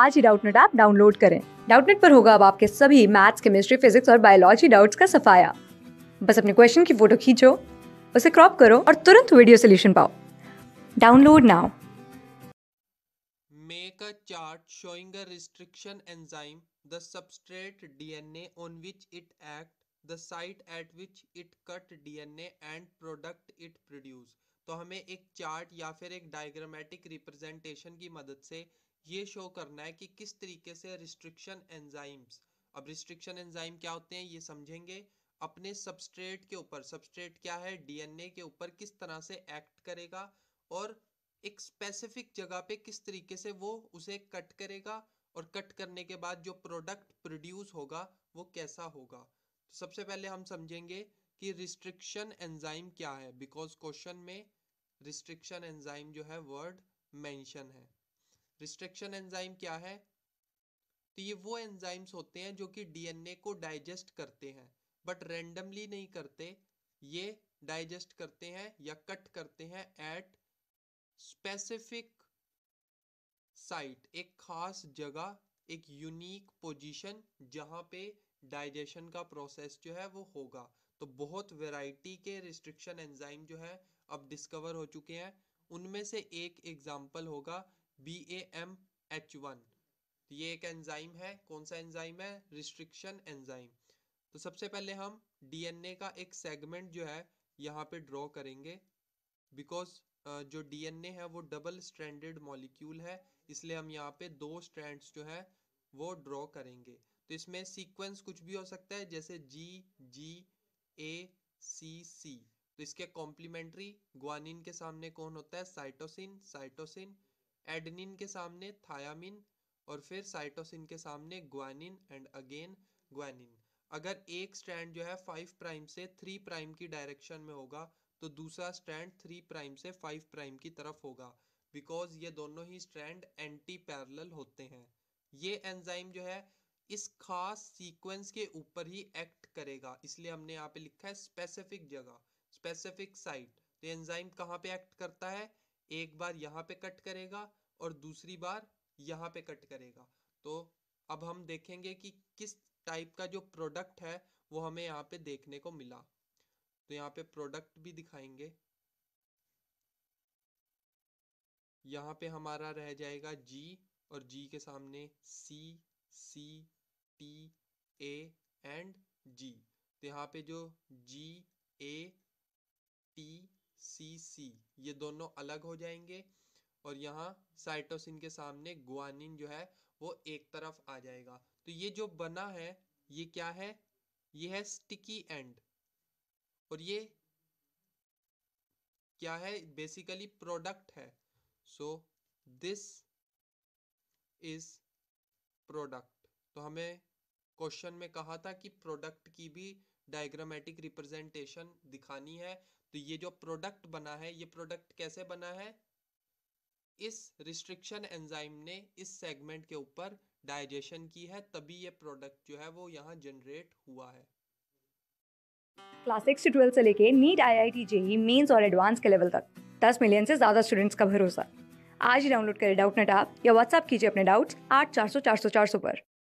आज ही Doubtnut app download करें डाउटनेट पर होगा अब आपके सभी मैथ्स केमिस्ट्री फिजिक्स और बायोलॉजी डाउट्स का सफाया बस अपने क्वेश्चन की फोटो खींचो उसे क्रॉप करो और तुरंत वीडियो सोल्यूशन पाओ download now Make a chart showing a restriction enzyme, the substrate DNA on which it acts, the site at which it cut DNA and product it produces. तो हमें एक chart या फिर एक डायग्रामेटिक रिप्रेजेंटेशन की मदद से ये शो करना है कि किस तरीके से रिस्ट्रिक्शन एंजाइम्स अब रिस्ट्रिक्शन एंजाइम क्या होते हैं ये समझेंगे अपने सबस्ट्रेट के ऊपर सबस्ट्रेट क्या है डीएनए के ऊपर किस तरह से एक्ट करेगा और एक स्पेसिफिक जगह पे किस तरीके से वो उसे कट करेगा और कट करने के बाद जो प्रोडक्ट प्रोड्यूस होगा वो कैसा होगा तो सबसे पहले हम समझेंगे कि रिस्ट्रिक्शन एंजाइम क्या है बिकॉज क्वेश्चन में रिस्ट्रिक्शन एंजाइम जो है वर्ड मेंशन है रिस्ट्रिक्शन एंजाइम क्या है तो ये वो एंजाइम्स होते हैं जो कि डीएनए को डाइजेस्ट करते हैं बट रेंडमली नहीं करते ये डाइजेस्ट करते हैं या कट करते हैं एट स्पेसिफिक साइट एक खास जगह एक यूनिक पोजीशन जहां पे डाइजेशन का प्रोसेस जो है वो होगा तो बहुत वैरायटी के रिस्ट्रिक्शन एंजाइम जो है अब डिस्कवर हो चुके हैं उनमें से एक एग्जाम्पल होगा B A M H one ये एक एंजाइम है कौन सा एंजाइम है रिस्ट्रिक्शन एंजाइम तो सबसे पहले हम डीएनए का एक सेगमेंट जो है यहाँ पे ड्रॉ करेंगे बिकॉज जो डीएनए है वो डबल स्ट्रैंडेड मॉलिक्यूल है इसलिए हम यहाँ पे दो स्ट्रैंड्स जो है वो ड्रॉ करेंगे तो इसमें सीक्वेंस कुछ भी हो सकता है जैसे जी जी ए सी सी तो इसके कॉम्प्लीमेंट्री ग्वानिन के सामने कौन होता है साइटोसिन साइटोसिन एडनिन के सामने थायामिन और फिर साइटोसिन के सामने ग्वानिन एंड अगेन ग्वानिन अगर एक स्ट्रैंड जो है फाइव प्राइम से थ्री प्राइम की डायरेक्शन में होगा तो दूसरा स्ट्रैंड थ्री प्राइम से फाइव प्राइम की तरफ होगा बिकॉज ये दोनों ही स्ट्रैंड एंटी पैरल होते हैं ये एंजाइम जो है इस खास सीक्वेंस के ऊपर ही एक्ट करेगा इसलिए हमने यहाँ पे लिखा है स्पेसिफिक जगह स्पेसिफिक साइट तो एंजाइम कहाँ पे एक्ट करता है एक बार यहाँ पे कट करेगा और दूसरी बार यहाँ पे कट करेगा तो अब हम देखेंगे कि किस टाइप का जो प्रोडक्ट है वो हमें यहाँ पे देखने को मिला तो यहाँ पे प्रोडक्ट भी दिखाएंगे यहाँ पे हमारा रह जाएगा जी और जी के सामने सी सी टी ए एंड जी तो यहाँ पे जो जी ए टी सी सी ये दोनों अलग हो जाएंगे और यहाँ साइटोसिन के सामने ग्वानिन जो है वो एक तरफ आ जाएगा तो ये जो बना है ये क्या है ये है स्टिकी एंड और ये क्या है बेसिकली प्रोडक्ट है सो दिस इज प्रोडक्ट तो हमें क्वेश्चन में कहा था कि प्रोडक्ट की भी डायग्रामेटिक रिप्रेजेंटेशन दिखानी है तो ये जो प्रोडक्ट बना है ये प्रोडक्ट कैसे बना है इस रिस्ट्रिक्शन एंजाइम ने इस सेगमेंट के ऊपर डाइजेशन की है तभी ये प्रोडक्ट जो है वो यहाँ जनरेट हुआ है क्लास सिक्स से ट्वेल्थ से लेके NEET I I T JEE mains और एडवांस के लेवल तक दस मिलियन से ज़्यादा स्टूडेंट्स का भरोसा आज ही डाउनलोड करें डाउट नेट आप या व्हाट्सअप कीजिए अपने डाउट्स आठ चार सौ चार सौ चार सौ पर